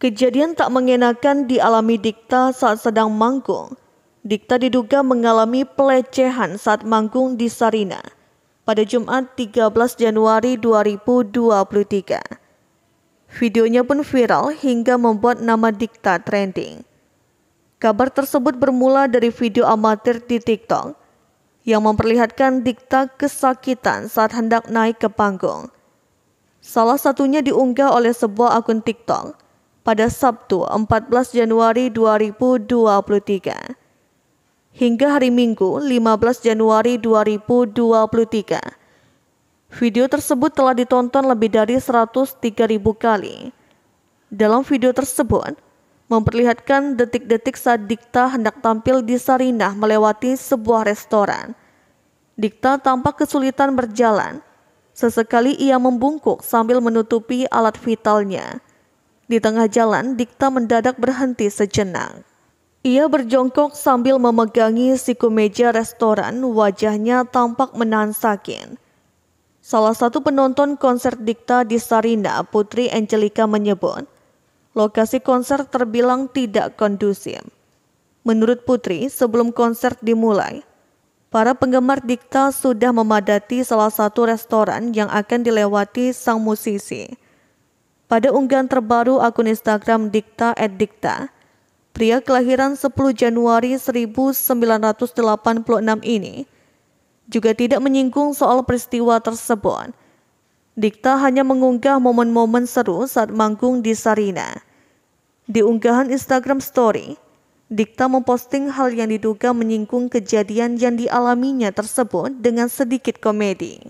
Kejadian tak mengenakan dialami Dikta saat sedang manggung. Dikta diduga mengalami pelecehan saat manggung di Sarina pada Jumat 13 Januari 2023. Videonya pun viral hingga membuat nama Dikta trending. Kabar tersebut bermula dari video amatir di TikTok yang memperlihatkan Dikta kesakitan saat hendak naik ke panggung. Salah satunya diunggah oleh sebuah akun TikTok pada Sabtu 14 Januari 2023 hingga hari Minggu 15 Januari 2023. Video tersebut telah ditonton lebih dari 103.000 kali. Dalam video tersebut, memperlihatkan detik-detik saat Dikta hendak tampil di Sarinah melewati sebuah restoran. Dikta tampak kesulitan berjalan. Sesekali ia membungkuk sambil menutupi alat vitalnya. Di tengah jalan, Dikta mendadak berhenti sejenak. Ia berjongkok sambil memegangi siku meja restoran, wajahnya tampak menahan sakit. Salah satu penonton konser Dikta di Sarina, Putri Angelica menyebut, lokasi konser terbilang tidak kondusif. Menurut Putri, sebelum konser dimulai, para penggemar Dikta sudah memadati salah satu restoran yang akan dilewati sang musisi pada unggahan terbaru akun Instagram Dikta @dikta. Pria kelahiran 10 Januari 1986 ini juga tidak menyinggung soal peristiwa tersebut. Dikta hanya mengunggah momen-momen seru saat manggung di Sarina. Di unggahan Instagram Story, Dikta memposting hal yang diduga menyinggung kejadian yang dialaminya tersebut dengan sedikit komedi.